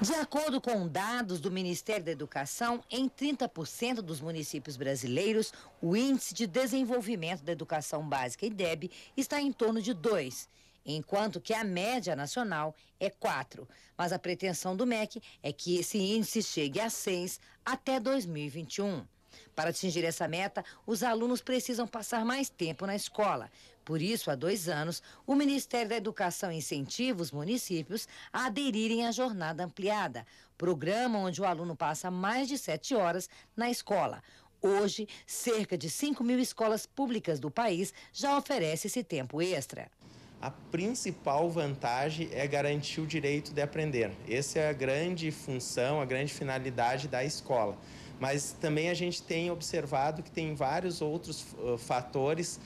De acordo com dados do Ministério da Educação, em 30% dos municípios brasileiros, o Índice de Desenvolvimento da Educação Básica IDEB está em torno de 2, enquanto que a média nacional é 4. Mas a pretensão do MEC é que esse índice chegue a 6 até 2021. Para atingir essa meta, os alunos precisam passar mais tempo na escola. Por isso, há dois anos, o Ministério da Educação incentiva os municípios a aderirem à jornada ampliada, programa onde o aluno passa mais de sete horas na escola. Hoje, cerca de 5 mil escolas públicas do país já oferecem esse tempo extra. A principal vantagem é garantir o direito de aprender. Essa é a grande função, a grande finalidade da escola. Mas também a gente tem observado que tem vários outros uh, fatores,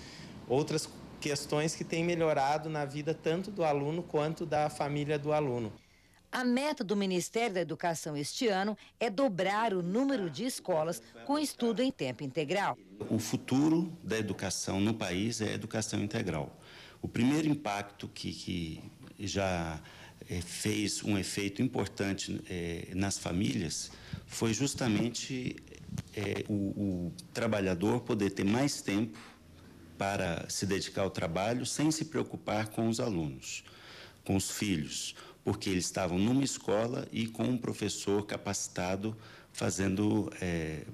outras questões que têm melhorado na vida tanto do aluno quanto da família do aluno. A meta do Ministério da Educação este ano é dobrar o número de escolas com estudo em tempo integral. O futuro da educação no país é a educação integral. O primeiro impacto que, que já é, fez um efeito importante é, nas famílias foi justamente é, o, o trabalhador poder ter mais tempo para se dedicar ao trabalho sem se preocupar com os alunos, com os filhos, porque eles estavam numa escola e com um professor capacitado fazendo é,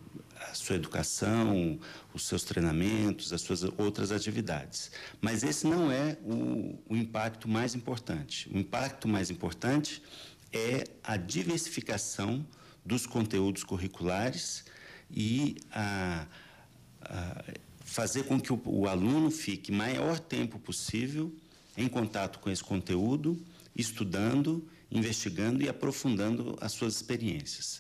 a sua educação, os seus treinamentos, as suas outras atividades. Mas esse não é o, o impacto mais importante. O impacto mais importante é a diversificação dos conteúdos curriculares e a, a fazer com que o, o aluno fique maior tempo possível em contato com esse conteúdo, estudando, investigando e aprofundando as suas experiências.